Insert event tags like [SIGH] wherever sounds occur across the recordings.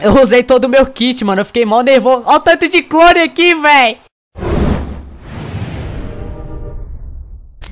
Eu usei todo o meu kit, mano. Eu fiquei mal nervoso. Olha o tanto de clone aqui, velho.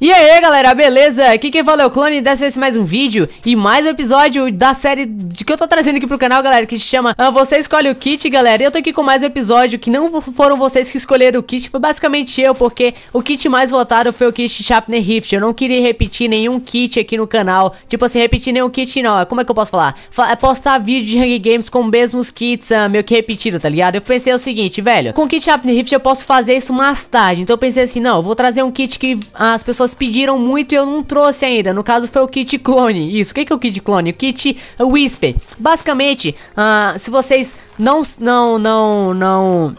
E aí galera, beleza? Aqui quem fala é o Clone, dessa vez mais um vídeo e mais um episódio da série de que eu tô trazendo aqui pro canal, galera, que se chama ah, Você Escolhe o Kit, galera. E eu tô aqui com mais um episódio que não foram vocês que escolheram o kit, foi basicamente eu, porque o kit mais votado foi o kit Chapner Rift. Eu não queria repetir nenhum kit aqui no canal, tipo assim, repetir nenhum kit não, é, como é que eu posso falar? Fa é postar vídeo de Hunger Games com mesmos kits, ah, meio que repetido, tá ligado? Eu pensei o seguinte, velho, com o kit Chapner Rift eu posso fazer isso mais tarde, então eu pensei assim, não, eu vou trazer um kit que as pessoas pessoas pediram muito e eu não trouxe ainda. No caso foi o kit clone. Isso, o que, que é o kit clone? O kit Whisper. Basicamente, uh, se vocês não, não, não, não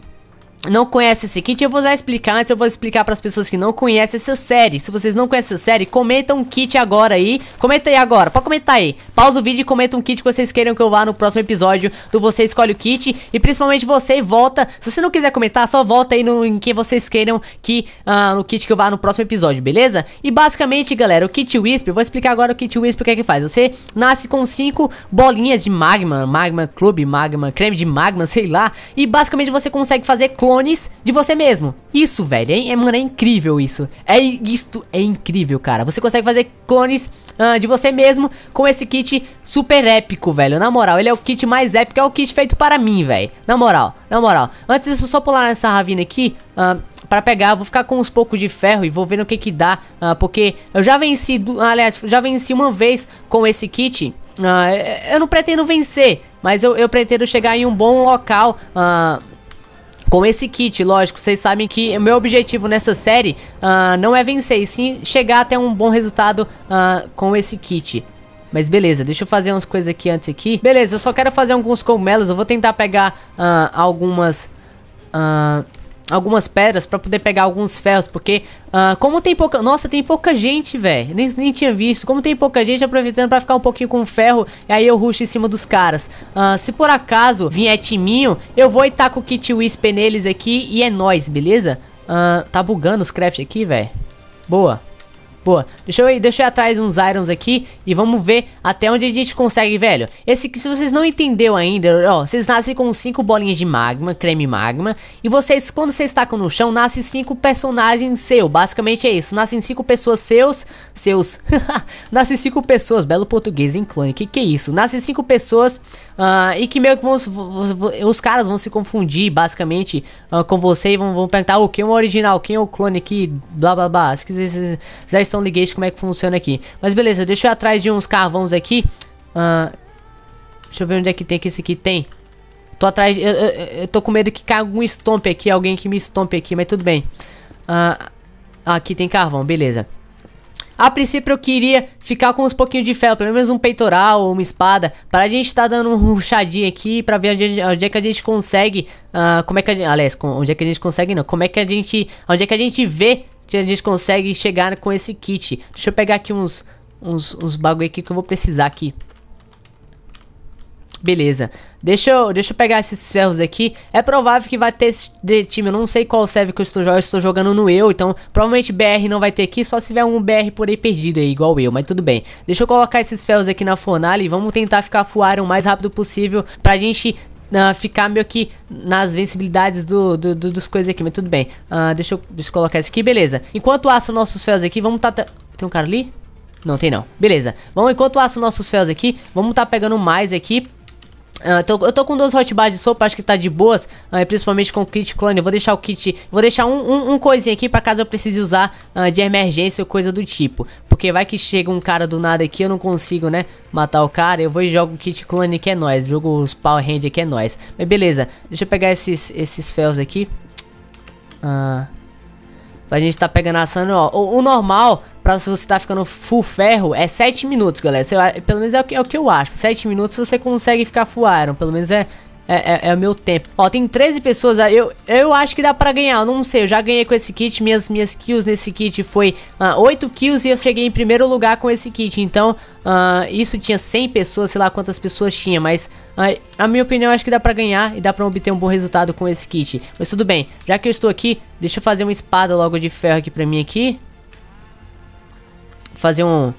não conhece esse kit, eu vou já explicar antes, eu vou explicar para as pessoas que não conhecem essa série. Se vocês não conhecem essa série, comenta um kit agora aí. Comenta aí agora, pode comentar aí. Pausa o vídeo e comenta um kit que vocês queiram que eu vá no próximo episódio do Você Escolhe o Kit. E principalmente você volta. Se você não quiser comentar, só volta aí no, em que vocês queiram que uh, no kit que eu vá no próximo episódio, beleza? E basicamente, galera, o kit Wisp, eu vou explicar agora o kit Wisp o que é que faz. Você nasce com cinco bolinhas de magma, magma clube, magma, creme de magma, [LAUGHS] sei lá. E basicamente você consegue fazer clones clones de você mesmo. Isso, velho, é, é, mano, é incrível isso. É isto é incrível, cara. Você consegue fazer clones uh, de você mesmo com esse kit super épico, velho. Na moral, ele é o kit mais épico, é o kit feito para mim, velho. Na moral, na moral. Antes disso, só pular nessa ravina aqui. Uh, pra pegar, vou ficar com uns poucos de ferro e vou ver no que que dá, uh, porque eu já venci, aliás, já venci uma vez com esse kit, uh, eu não pretendo vencer, mas eu, eu pretendo chegar em um bom local, uh, com esse kit, lógico, vocês sabem que o meu objetivo nessa série uh, não é vencer, e sim chegar até um bom resultado uh, com esse kit. Mas beleza, deixa eu fazer umas coisas aqui antes aqui. Beleza, eu só quero fazer alguns cogumelos, eu vou tentar pegar uh, algumas... Uh, algumas pedras para poder pegar alguns ferros, porque uh, como tem pouca, nossa, tem pouca gente, velho. Nem, nem tinha visto. Como tem pouca gente, aproveitando para ficar um pouquinho com ferro, e aí eu ruxo em cima dos caras. Uh, se por acaso vier timinho, eu vou e taco o kit whisper neles aqui e é nós, beleza? Uh, tá bugando os craft aqui, velho. Boa. Boa, deixa eu, deixa eu ir atrás uns irons aqui e vamos ver até onde a gente consegue, velho. Esse aqui, se vocês não entenderam ainda, ó, vocês nascem com 5 bolinhas de magma, creme magma. E vocês, quando vocês tacam no chão, nascem 5 personagens seus Basicamente é isso, nascem 5 pessoas seus, seus. [LAUGHS] nascem 5 pessoas, belo português em clone, que que é isso? Nascem 5 pessoas uh, e que meio que vão, os caras vão se confundir, basicamente, uh, com você e vão, vão perguntar o oh, que é o original, quem é o clone aqui, blá blá blá. Se vocês já estão então liguei como é que funciona aqui. Mas beleza, deixa eu ir atrás de uns carvões aqui. Uh, deixa eu ver onde é que tem que esse aqui tem. Tô atrás, eu, eu, eu, tô com medo que caia algum stomp aqui, alguém que me stomp aqui, mas tudo bem. Uh, aqui tem carvão, beleza. A princípio eu queria ficar com uns pouquinhos de ferro, pelo menos um peitoral ou uma espada, pra gente tá dando um ruchadinho aqui pra ver onde, onde é que a gente consegue, uh, como é que a gente, aliás, onde é que a gente consegue não, como é que a gente, onde é que a gente vê a gente consegue chegar com esse kit. Deixa eu pegar aqui uns, uns, uns bagulho aqui que eu vou precisar aqui. Beleza. Deixa eu, deixa eu pegar esses ferros aqui. É provável que vai ter de time. Eu não sei qual serve que eu estou jogando. Eu estou jogando no eu. Então, provavelmente BR não vai ter aqui. Só se tiver um BR por aí perdido aí, igual eu. Mas tudo bem. Deixa eu colocar esses ferros aqui na fornalha. E vamos tentar ficar fuar o mais rápido possível. Pra gente uh, ficar meio que nas vencibilidades do, do, do dos coisas aqui, mas tudo bem. Uh, deixa, eu, deixa eu colocar isso aqui, beleza. Enquanto assa nossos ferros aqui, vamos tá... Tem um cara ali? Não tem não. Beleza. Vamos, enquanto assa nossos ferros aqui, vamos tá pegando mais aqui ah, tô, eu tô com duas hotbars de sopa, acho que tá de boas, uh, principalmente com o kit clone. Eu vou deixar o kit, vou deixar um, um, um coisinha aqui pra caso eu precise usar uh, de emergência ou coisa do tipo. Porque vai que chega um cara do nada aqui, eu não consigo, né, matar o cara. Eu vou e jogo o kit clone que é nóis, jogo os power hand que é nóis. Mas beleza, deixa eu pegar esses, esses fells aqui. Ah... A gente tá pegando a Sun, ó. O, o normal pra se você tá ficando full ferro, é 7 minutos, galera. Você, pelo menos é o, que, é o que eu acho. 7 minutos você consegue ficar full iron. Pelo menos é, é, é, é, o meu tempo. Ó, tem 13 pessoas. Eu, eu acho que dá pra ganhar. Eu não sei, eu já ganhei com esse kit. Minhas, minhas kills nesse kit foi uh, ah, 8 kills e eu cheguei em primeiro lugar com esse kit. Então, ah, isso tinha 100 pessoas, sei lá quantas pessoas tinha. Mas, ah, a minha opinião, acho que dá pra ganhar e dá pra obter um bom resultado com esse kit. Mas tudo bem, já que eu estou aqui, deixa eu fazer uma espada logo de ferro aqui pra mim aqui fazer um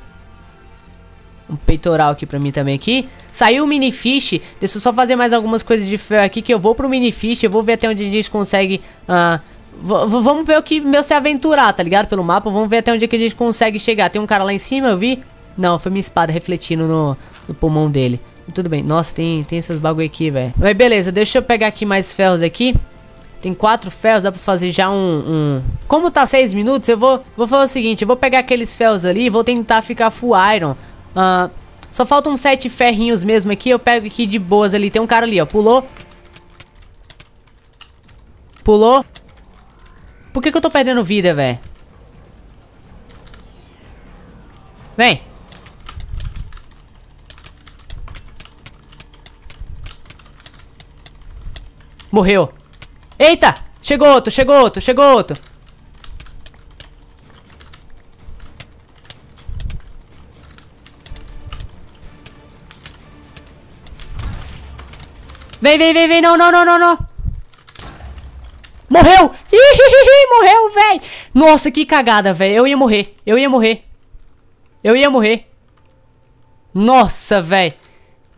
um peitoral aqui pra mim também aqui. Saiu o mini fish. Deixa eu só fazer mais algumas coisas de ferro aqui que eu vou pro mini fish. Eu vou ver até onde a gente consegue... Uh, vamos ver o que meu se aventurar, tá ligado? Pelo mapa. Vamos ver até onde é que a gente consegue chegar. Tem um cara lá em cima, eu vi. Não, foi minha espada refletindo no, no pulmão dele. Tudo bem. Nossa, tem, tem esses bagulho aqui, velho. Mas beleza, deixa eu pegar aqui mais ferros aqui. Tem quatro ferros, dá pra fazer já um, um... Como tá seis minutos, eu vou, vou fazer o seguinte. Eu vou pegar aqueles ferros ali e vou tentar ficar full iron. Uh, só faltam sete ferrinhos mesmo aqui. Eu pego aqui de boas ali. Tem um cara ali, ó. Pulou. Pulou. Por que, que eu tô perdendo vida, velho? Vem. Morreu. Eita! Chegou outro, chegou outro, chegou outro. Vem, vem, vem, vem. Não, não, não, não, não. Morreu! Ihihihi, morreu, velho. Nossa, que cagada, velho. Eu ia morrer. Eu ia morrer. Eu ia morrer. Nossa, velho.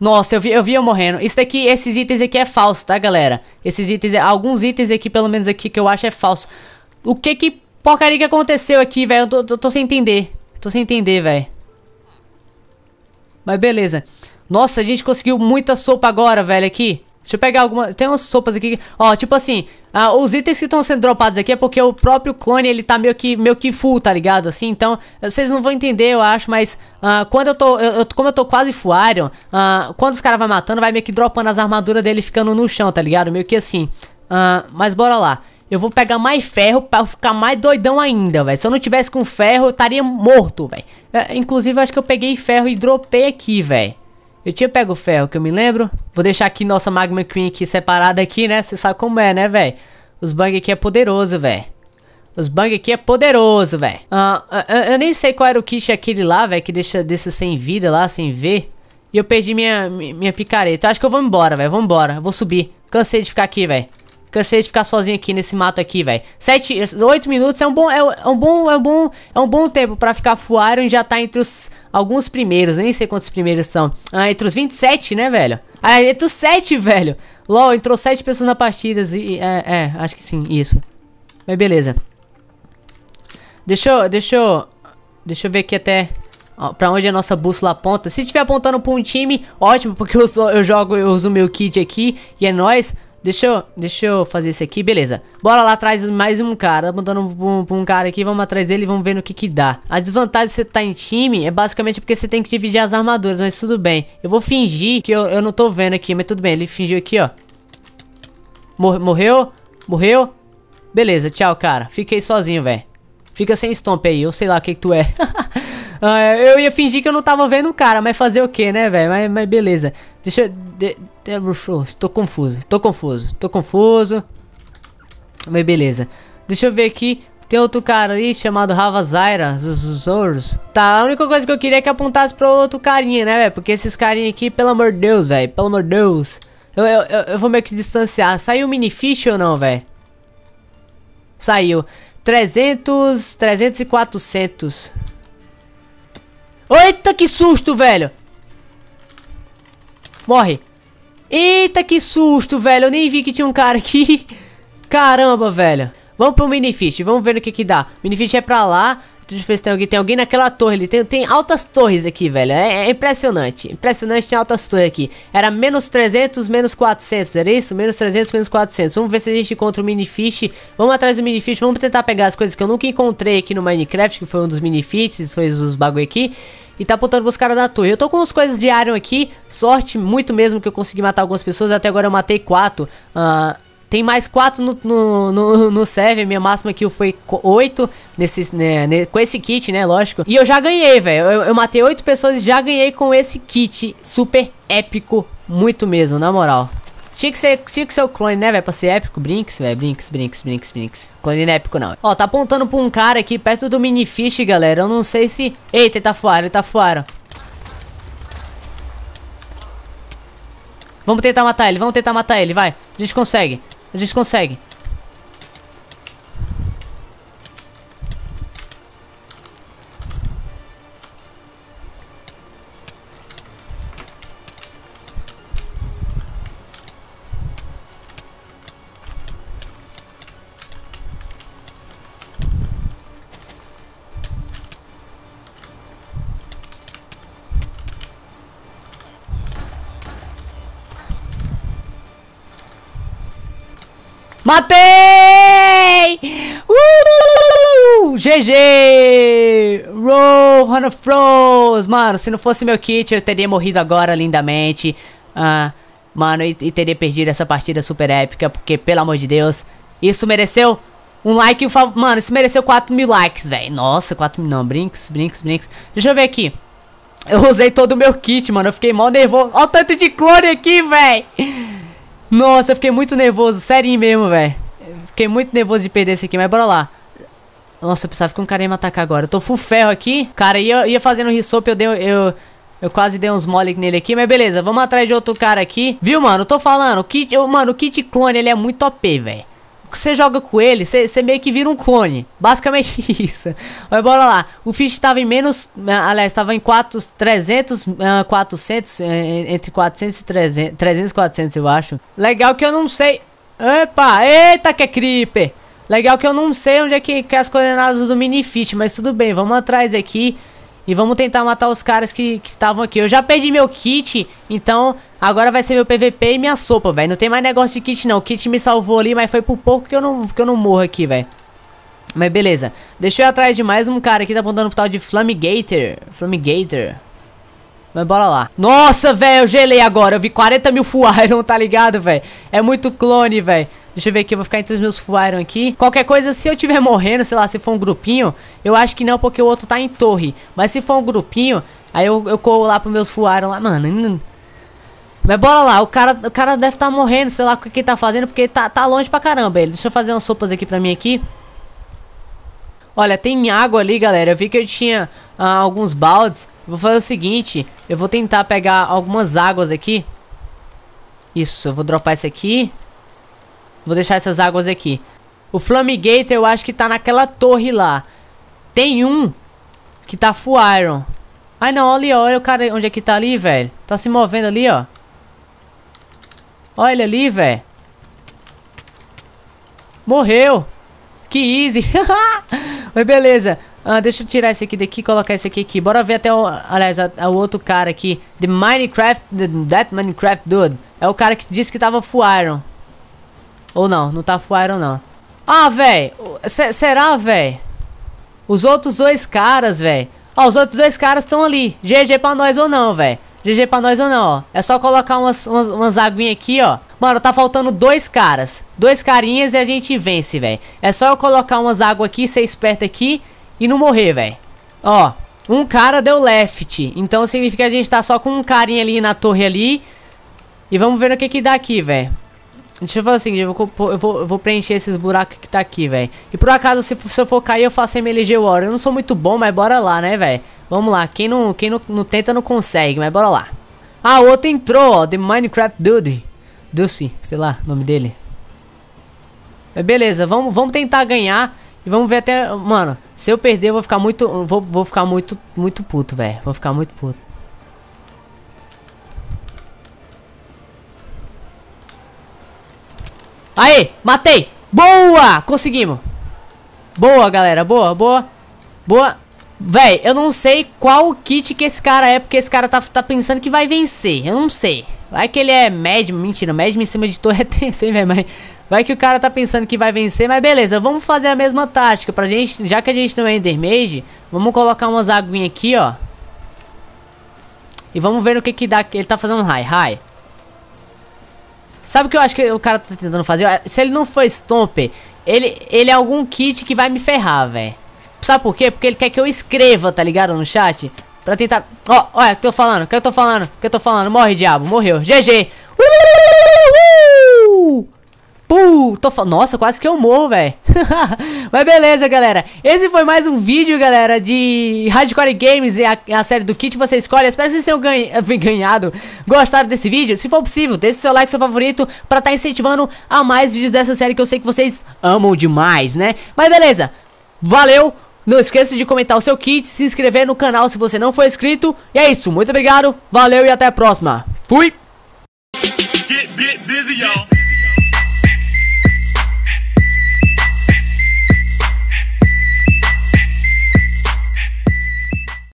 Nossa, eu vi, eu vi eu morrendo. Isso daqui, esses itens aqui é falso, tá, galera? Esses itens, alguns itens aqui, pelo menos aqui, que eu acho é falso. O que que porcaria que aconteceu aqui, velho? Eu tô, tô, tô, sem entender. Tô sem entender, velho. Mas beleza. Nossa, a gente conseguiu muita sopa agora, velho, aqui. Deixa eu pegar alguma Tem umas sopas aqui. Ó, tipo assim... Uh, os itens que estão sendo dropados aqui é porque o próprio clone, ele tá meio que, meio que full, tá ligado? Assim, então... Vocês não vão entender, eu acho, mas... Uh, quando eu tô... Eu, como eu tô quase full iron... Uh, quando os caras vão matando, vai meio que dropando as armaduras dele ficando no chão, tá ligado? Meio que assim... Ah, mas bora lá. Eu vou pegar mais ferro pra ficar mais doidão ainda, velho. Se eu não tivesse com ferro, eu estaria morto, velho. É, inclusive, eu acho que eu peguei ferro e dropei aqui, velho. Eu tinha pego ferro, que eu me lembro. Vou deixar aqui nossa Magma Cream aqui separada aqui, né? Você sabe como é, né, velho? Os bang aqui é poderoso, velho. Os bang aqui é poderoso, velho. Ah, eu, ah, ah, eu, nem sei qual era o kit aquele lá, velho, que deixa desse sem vida lá, sem ver. E eu perdi minha, minha picareta. Eu acho que eu vou embora, velho. Vambora. Eu vou subir. Cansei de ficar aqui, velho. Cansei de ficar sozinho aqui nesse mato aqui, velho. Sete, oito minutos é um bom, é, é, um bom, é um bom, é um bom tempo pra ficar full e já tá entre os alguns primeiros, nem sei quantos primeiros são. Ah, entre os 27, né, velho? Ah, entre os sete, [LAUGHS] velho. LOL, entrou sete pessoas na partida e, é, é, acho que sim, isso. Mas beleza. Deixa eu, deixa eu, deixa eu ver aqui até para onde a nossa bússola aponta. Se estiver apontando para um time, ótimo, porque eu, eu jogo, eu uso meu kit aqui e é nóis. Deixa eu, deixa eu fazer isso aqui, beleza. Bora lá atrás mais um cara. Mandando tá pra um, um, cara aqui, vamos atrás dele e vamos ver no que que dá. A desvantagem de você tá em time é basicamente porque você tem que dividir as armaduras, mas tudo bem. Eu vou fingir que eu, eu não tô vendo aqui, mas tudo bem. Ele fingiu aqui, ó. Mor morreu? Morreu? Beleza, tchau, cara. Fiquei sozinho, velho. Fica sem stomp aí, eu sei lá o que, que tu é. [LAUGHS] Ah, é, eu ia fingir que eu não tava vendo o cara, mas fazer o que, né, velho? Mas, mas, beleza. Deixa eu. De, de, tô confuso, tô confuso, tô confuso. Mas beleza. Deixa eu ver aqui. Tem outro cara ali chamado Ravazaira, Zoros. Tá, a única coisa que eu queria é que apontasse pro outro carinha, né, velho? Porque esses carinha aqui, pelo amor de Deus, velho. Pelo amor de Deus. Eu, eu, eu vou meio que distanciar. Saiu o minifish ou não, velho? Saiu. 300, 300 e 400. Eita, que susto, velho. Morre. Eita, que susto, velho. Eu nem vi que tinha um cara aqui. [LAUGHS] Caramba, velho. Vamos pro mini-fish. Vamos ver o que que dá. Mini-fish é pra lá deixa eu ver se tem alguém. Tem alguém naquela torre ali. Tem, tem altas torres aqui, velho. É, é impressionante. Impressionante, tem altas torres aqui. Era menos 300, menos 400. Era isso? Menos 300, menos 400. Vamos ver se a gente encontra o minifish. Vamos atrás do minifish. Vamos tentar pegar as coisas que eu nunca encontrei aqui no Minecraft. Que foi um dos minifishes. Foi os bagulho aqui. E tá apontando pros caras da torre. Eu tô com as coisas de Iron aqui. Sorte muito mesmo que eu consegui matar algumas pessoas. Até agora eu matei quatro. Ahn... Uh, tem mais 4 no, no, no, no server. Minha máxima kill foi 8 nesse né, com esse kit, né? Lógico. E eu já ganhei, velho. Eu, eu, matei 8 pessoas e já ganhei com esse kit super épico. Muito mesmo, na moral. Tinha que ser, tinha que ser o clone, né, velho? Pra ser épico. Brinks, velho. Brinks, Brinks, Brinks, Brinks. Clone não é épico, não. Ó, tá apontando pra um cara aqui perto do mini fish, galera. Eu não sei se... Eita, ele tá fora, ele tá fora. Vamos tentar matar ele, vamos tentar matar ele, vai. A gente consegue. A gente consegue. Matei! Uh! GG! Roll, Rona Froze! Mano, se não fosse meu kit, eu teria morrido agora lindamente. Ah, mano, e, e teria perdido essa partida super épica, porque, pelo amor de Deus, isso mereceu um like e um favor. Mano, isso mereceu 4 mil likes, velho. Nossa, 4 mil. Não, brinks, brinks, brinks. Deixa eu ver aqui. Eu usei todo o meu kit, mano. Eu fiquei mal nervoso. Olha o tanto de clone aqui, velho. Nossa, eu fiquei muito nervoso, sério mesmo, velho. Fiquei muito nervoso de perder esse aqui, mas bora lá. Nossa, eu precisava que um cara ia me atacar agora. Eu tô full ferro aqui. Cara, ia, ia fazendo risop, eu dei. Eu, eu quase dei uns mole nele aqui, mas beleza, vamos atrás de outro cara aqui. Viu, mano? Eu tô falando, o kit, eu, mano, o kit clone ele é muito OP, velho você joga com ele, você, meio que vira um clone. Basicamente [LAUGHS] isso. Mas bora lá. O Fish estava em menos. Ah, aliás, estava em 4, 300, 400. Entre 400 e 300. 300 e 400, eu acho. Legal que eu não sei. Epa, eita que é creeper. Legal que eu não sei onde é que, que é as coordenadas do mini Fish, mas tudo bem, vamos atrás aqui. E vamos tentar matar os caras que, que estavam aqui. Eu já perdi meu kit, então agora vai ser meu PVP e minha sopa, velho. Não tem mais negócio de kit, não. O kit me salvou ali, mas foi por pouco que eu não, que eu não morro aqui, velho. Mas beleza. Deixa eu ir atrás de mais um cara aqui, tá apontando pro tal de Flamigator. Flamigator. Mas bora lá. Nossa, velho, eu gelei agora. Eu vi 40 mil Full [LAUGHS] Iron, tá ligado, velho? É muito clone, velho. Deixa eu ver aqui, eu vou ficar entre os meus Full Iron aqui. Qualquer coisa, se eu tiver morrendo, sei lá, se for um grupinho, eu acho que não, porque o outro tá em torre. Mas se for um grupinho, aí eu, eu corro lá pros meus Full Iron lá, mano. Mas bora lá, o cara, o cara deve estar tá morrendo, sei lá o que, ele tá fazendo, porque tá, tá longe pra caramba ele. Deixa eu fazer umas sopas aqui pra mim aqui. Olha, tem água ali, galera. Eu vi que eu tinha ah, alguns baldes. Vou fazer o seguinte, eu vou tentar pegar algumas águas aqui. Isso, eu vou dropar esse aqui. Vou deixar essas águas aqui. O Flamigator eu acho que tá naquela torre lá. Tem um que tá full iron. Ai não, ali ó, olha o cara onde é que tá ali, velho. Tá se movendo ali, ó. Olha ali, velho. Morreu. Que easy. [LAUGHS] Mas beleza. Ah, deixa eu tirar esse aqui daqui e colocar esse aqui aqui. Bora ver até o... Aliás, a, a, o outro cara aqui. The Minecraft... The, that Minecraft Dude. É o cara que disse que tava full iron. Ou não, não tá full iron não. Ah, velho. Será, velho? Os outros dois caras, velho. Ó, os outros dois caras estão ali. GG pra nós ou não, velho. GG pra nós ou não, ó. É só colocar umas, umas, umas aguinhas aqui, ó. Mano, tá faltando dois caras. Dois carinhas e a gente vence, velho. É só eu colocar umas águas aqui, ser esperto aqui e não morrer, velho. Ó, um cara deu left. Então significa que a gente tá só com um carinha ali na torre ali. E vamos ver o que que dá aqui, velho. Deixa eu fazer o seguinte, eu vou, eu vou, eu vou preencher esses buracos que tá aqui, velho. E por acaso, se, se, eu for cair, eu faço MLG War. Eu não sou muito bom, mas bora lá, né, velho? Vamos lá, quem, não, quem não, não tenta não consegue, mas bora lá. Ah, o outro entrou, ó, The Minecraft Dude. Dulce, sei lá, nome dele. Mas beleza, vamos, vamos tentar ganhar. E vamos ver até... Mano, se eu perder, eu vou ficar muito... Vou, vou ficar muito, muito puto, velho. Vou ficar muito puto. Aê, matei. Boa, conseguimos. Boa, galera, boa, boa. Boa. Véi, eu não sei qual kit que esse cara é, porque esse cara tá, tá pensando que vai vencer. Eu não sei. Vai que ele é médium, mentira, médium em cima de torre [LAUGHS] é tenso, hein, minha mãe. Vai que o cara tá pensando que vai vencer, mas beleza, vamos fazer a mesma tática pra gente, já que a gente não é Mage, vamos colocar umas aguinhas aqui, ó. E vamos ver o que que dá, ele tá fazendo high, high. Sabe o que eu acho que o cara tá tentando fazer? Se ele não for Stomper, ele, ele é algum kit que vai me ferrar, velho. Sabe por quê? Porque ele quer que eu escreva, tá ligado? No chat. Pra tentar... Ó, oh, olha, é o que eu tô falando, o que eu tô falando, o que eu tô falando. Morre, diabo, morreu. GG. Uhul! Uh, uh, uh, Puh, tô falando. Nossa, quase que eu morro, velho. [LAUGHS] Mas beleza, galera. Esse foi mais um vídeo, galera, de Hardcore Games, a, a série do kit você escolhe. espero que vocês tenham ganha, [LAUGHS] ganhado, gostado desse vídeo. Se for possível, deixe seu like, seu favorito, pra estar tá incentivando a mais vídeos dessa série que eu sei que vocês amam demais, né? Mas beleza, valeu. Não esqueça de comentar o seu kit, se inscrever no canal se você não for inscrito. E é isso, muito obrigado, valeu e até a próxima. Fui! Get, get busy,